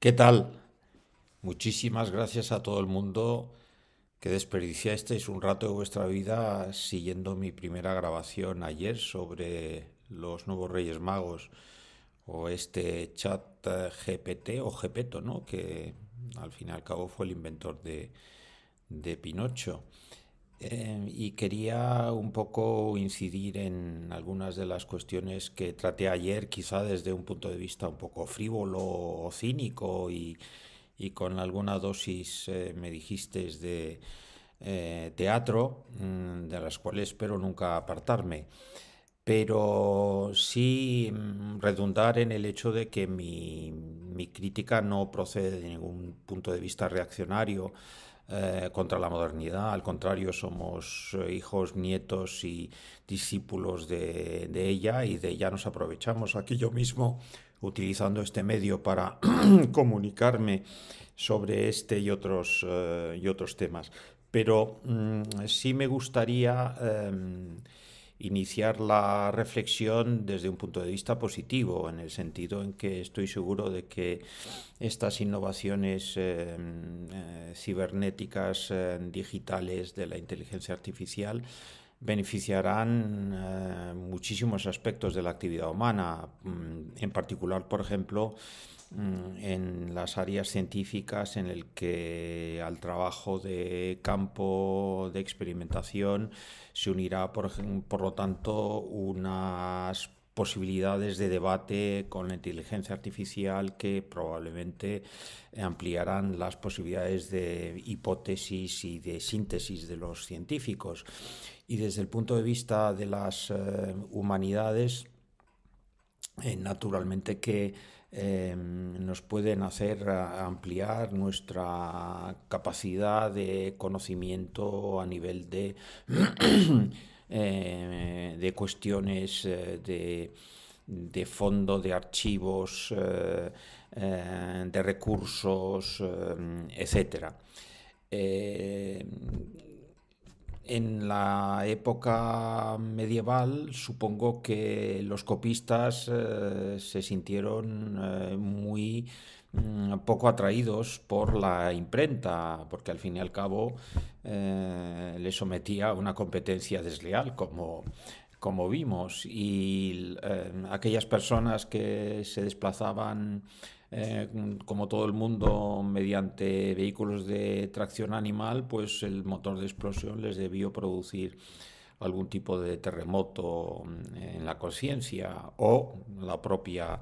¿Qué tal? Muchísimas gracias a todo el mundo que desperdiciasteis un rato de vuestra vida siguiendo mi primera grabación ayer sobre los nuevos Reyes Magos o este chat eh, GPT o Gepeto, ¿no? Que al fin y al cabo fue el inventor de, de Pinocho. Em, y quería un poco incidir en algunas de las cuestiones que traté ayer, quizá desde un punto de vista un poco frívolo o cínico, y, con alguna dosis, eh, me dijiste, de eh, teatro, mm, de las cuales espero nunca apartarme. Pero sí mm, redundar en el hecho de que mi, mi crítica no procede de ningún punto de vista reaccionario, eh, contra la modernidad, al contrario, somos eh, hijos, nietos y discípulos de, ella y de ella nos aprovechamos. Aquí yo mismo, utilizando este medio para comunicarme sobre este y otros, eh, y otros temas. Pero mm, sí me gustaría... Em, iniciar la reflexión desde un punto de vista positivo, en el sentido en que estoy seguro de que estas innovaciones eh, eh, cibernéticas, eh, digitales, de la inteligencia artificial, beneficiarán muchísimos aspectos de la actividad humana, mm, en particular, por ejemplo, Mm, en las áreas científicas en el que al trabajo de campo de experimentación se unirá, por, lo tanto, unas posibilidades de debate con la inteligencia artificial que probablemente ampliarán las posibilidades de hipótesis y de síntesis de los científicos. Y desde el punto de vista de las eh, humanidades, eh, naturalmente que Em, nos pueden hacer ampliar nuestra capacidad de conocimiento a nivel de, eh, de cuestiones eh, de, fondo, de archivos, eh, de recursos, etcétera en la época medieval supongo que los copistas eh, se sintieron eh, muy mm, poco atraídos por la imprenta, porque al fin y al cabo eh, le sometía a una competencia desleal, como, como vimos, y aquellas personas que se desplazaban eh, como todo el mundo, mediante vehículos de tracción animal, pues el motor de explosión les debió producir algún tipo de terremoto mm, en la conciencia o la propia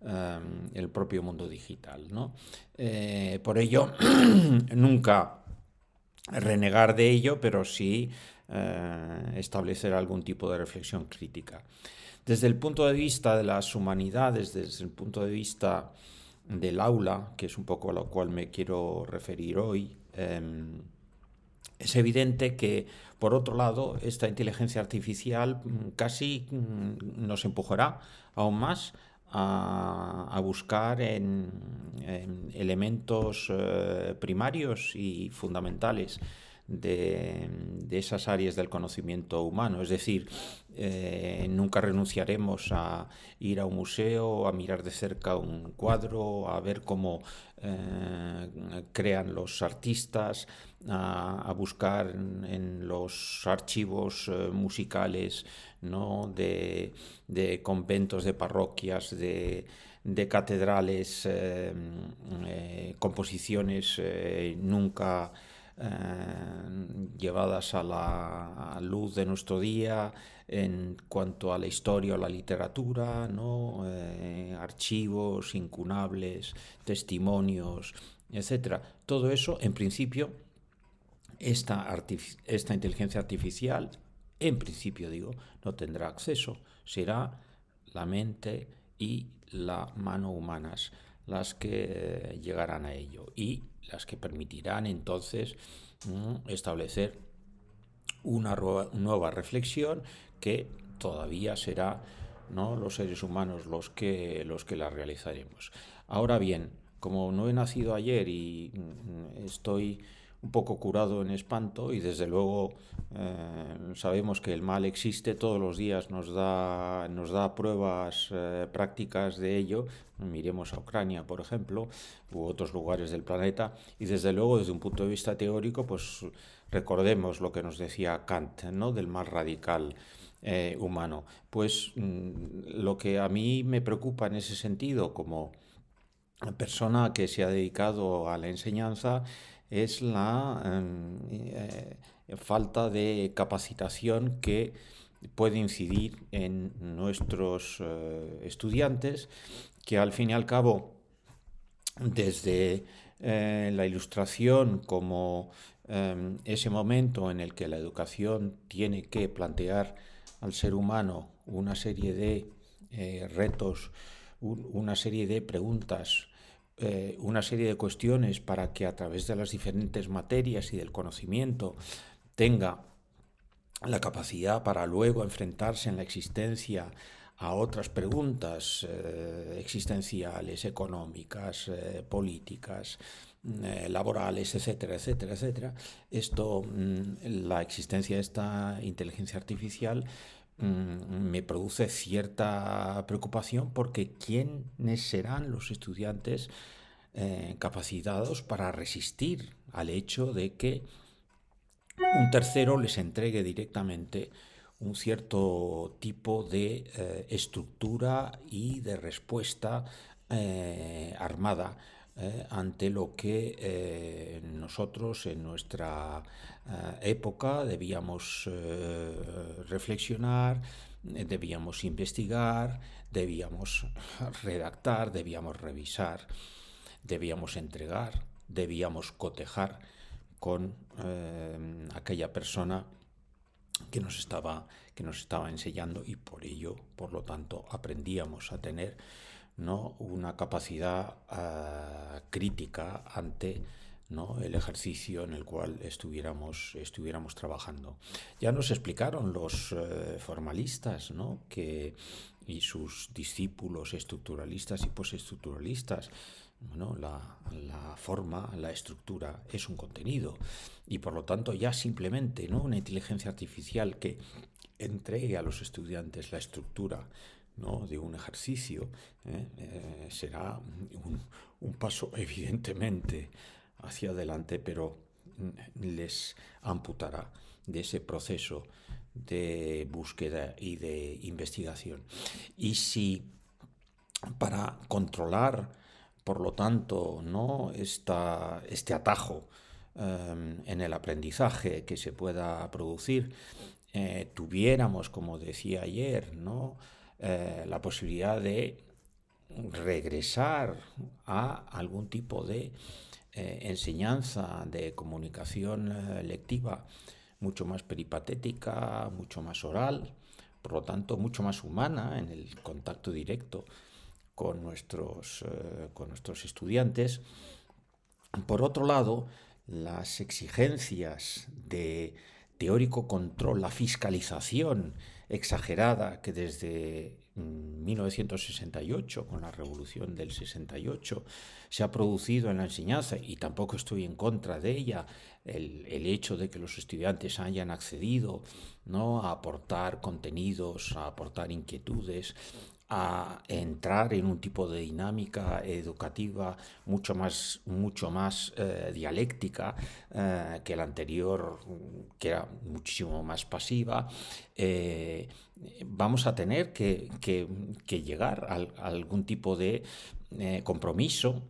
em, el propio mundo digital. Eh, por ello, nunca renegar de ello, pero sí eh, establecer algún tipo de reflexión crítica. Desde el punto de vista de las humanidades, desde el punto de vista del aula, que es un poco a lo cual me quiero referir hoy, em, es evidente que, por otro lado, esta inteligencia artificial mm, casi mm, nos empujará aún más a, buscar en, elementos eh, primarios y fundamentales de, esas áreas del conocimiento humano. Es decir, eh, nunca renunciaremos a ir a un museo, a mirar de cerca un cuadro, a ver cómo eh, crean los artistas, a, buscar en, los archivos eh, musicales ¿no? de, conventos, de parroquias, de, de catedrales, composiciones nunca eh, llevadas a la luz de nuestro día en cuanto a la historia o la literatura, ¿no? Eh, archivos incunables, testimonios, etc. Todo eso, en principio, esta, esta inteligencia artificial, en principio digo, no tendrá acceso, será la mente y la mano humanas las que llegarán a ello y las que permitirán entonces mm, establecer una nueva reflexión que todavía será ¿no? los seres humanos los que, los que la realizaremos. Ahora bien, como no he nacido ayer y mm, estoy un poco curado en espanto y desde luego eh, sabemos que el mal existe, todos los días nos da, nos da pruebas eh, prácticas de ello, miremos a Ucrania por ejemplo u otros lugares del planeta y desde luego desde un punto de vista teórico pues recordemos lo que nos decía Kant ¿no? del mal radical. Eh, humano. Pues mm, lo que a mí me preocupa en ese sentido como persona que se ha dedicado a la enseñanza es la em, eh, falta de capacitación que puede incidir en nuestros eh, estudiantes, que al fin y al cabo, desde eh, la ilustración como em, ese momento en el que la educación tiene que plantear al ser humano una serie de retos, una serie de preguntas eh, una serie de cuestiones para que a través de las diferentes materias y del conocimiento tenga la capacidad para luego enfrentarse en la existencia a otras preguntas eh, existenciales, económicas, eh, políticas, mm, laborales, etcétera, etcétera, etcétera. Esto, mm, la existencia de esta inteligencia artificial Mm, me produce cierta preocupación porque ¿quiénes serán los estudiantes eh, capacitados para resistir al hecho de que un tercero les entregue directamente un cierto tipo de eh, estructura y de respuesta eh, armada eh, ante lo que eh, nosotros en nuestra eh, época debíamos reflexionar, debíamos investigar, debíamos redactar, debíamos revisar, debíamos entregar, debíamos cotejar con aquella persona que nos estaba que nos estaba enseñando y por ello, por lo tanto, aprendíamos a tener ¿no? una capacidad ah, crítica ante el ejercicio en el cual estuviéramos, estuviéramos trabajando. Ya nos explicaron los eh, formalistas que, y sus discípulos estructuralistas y postestructuralistas. Bueno, la, la, forma, la estructura es un contenido y por lo tanto ya simplemente ¿no? una inteligencia artificial que entregue a los estudiantes la estructura ¿no? de un ejercicio, ¿eh? Eh, será un, paso evidentemente hacia adelante, pero les amputará de ese proceso de búsqueda y de investigación. Y si para controlar, por lo tanto, ¿no? este atajo em, en el aprendizaje que se pueda producir, eh, tuviéramos, como decía ayer, ¿no? Eh, la posibilidad de regresar a algún tipo de eh, enseñanza, de comunicación eh, lectiva mucho más peripatética, mucho más oral, por lo tanto mucho más humana en el contacto directo con nuestros, con nuestros estudiantes. Por otro lado, las exigencias de teórico control, la fiscalización exagerada que desde 1968, mm, con la revolución del 68, se ha producido en la enseñanza, y tampoco estoy en contra de ella, el, hecho de que los estudiantes hayan accedido ¿no? a aportar contenidos, a aportar inquietudes, a entrar en un tipo de dinámica educativa mucho más, mucho más eh, dialéctica eh, que la anterior, que era muchísimo más pasiva, eh, vamos a tener que, llegar a, algún tipo de compromiso,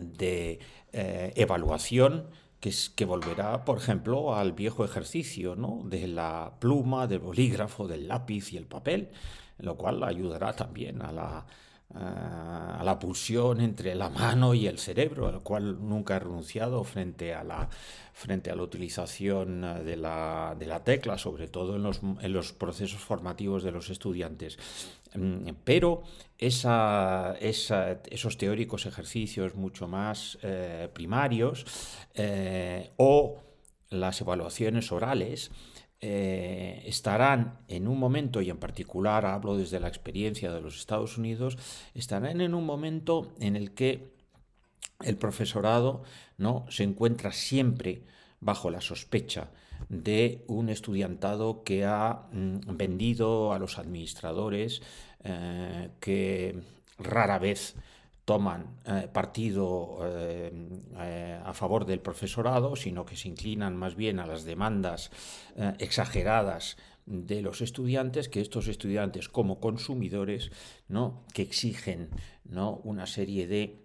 de evaluación que, volverá, por ejemplo, al viejo ejercicio de la pluma, del bolígrafo, del lápiz y el papel lo cual ayudará también eh, a la, pulsión entre la mano y el cerebro, al cual nunca he renunciado frente a la, frente a la utilización de la, tecla, sobre todo en los, procesos formativos de los estudiantes. Mm, pero esa, esos teóricos ejercicios mucho más eh, primarios eh, o las evaluaciones orales, eh, estarán en un momento, y en particular hablo desde la experiencia de los Estados Unidos, estarán en un momento en el que el profesorado ¿no? se encuentra siempre bajo la sospecha de un estudiantado que ha mm, vendido a los administradores, eh, que rara vez toman eh, partido eh, eh, a favor del profesorado, sino que se inclinan más bien a las demandas exageradas de los estudiantes, que estos estudiantes como consumidores, ¿no? que exigen ¿no? una serie de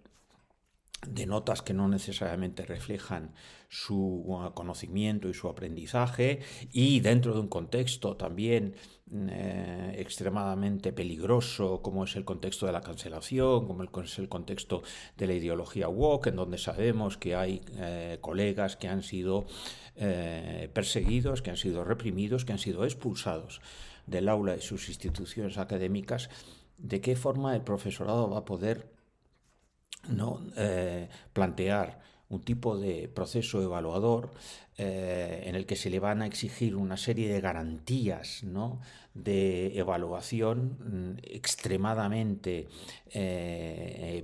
de notas que no necesariamente reflejan su uh, conocimiento y su aprendizaje y dentro de un contexto también eh, extremadamente peligroso como es el contexto de la cancelación, como es el contexto de la ideología woke, en donde sabemos que hay eh, colegas que han sido eh, perseguidos, que han sido reprimidos, que han sido expulsados del aula y sus instituciones académicas, ¿de qué forma el profesorado va a poder ¿no? Eh, plantear un tipo de proceso evaluador eh, en el que se le van a exigir una serie de garantías ¿no? de evaluación mm, extremadamente eh,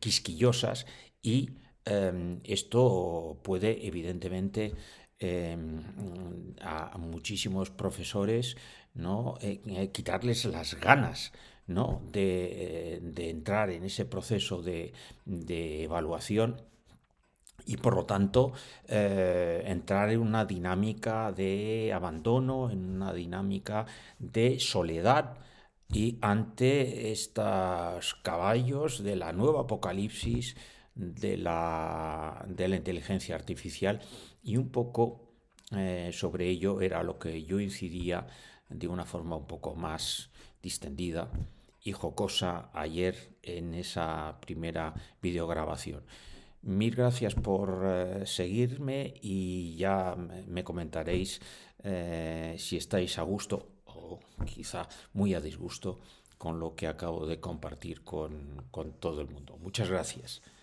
quisquillosas y em, esto puede evidentemente em, a muchísimos profesores ¿no? quitarles las ganas eh, de, entrar en ese proceso de, evaluación y por lo tanto eh, entrar en una dinámica de abandono, en una dinámica de soledad y ante estos caballos de la nueva apocalipsis de la, inteligencia artificial y un poco eh, sobre ello era lo que yo incidía de una forma un poco más distendida y jocosa ayer en esa primera videograbación. Mil gracias por eh, seguirme y ya me comentaréis eh, si estáis a gusto o quizá muy a disgusto con lo que acabo de compartir con todo el mundo. Muchas gracias.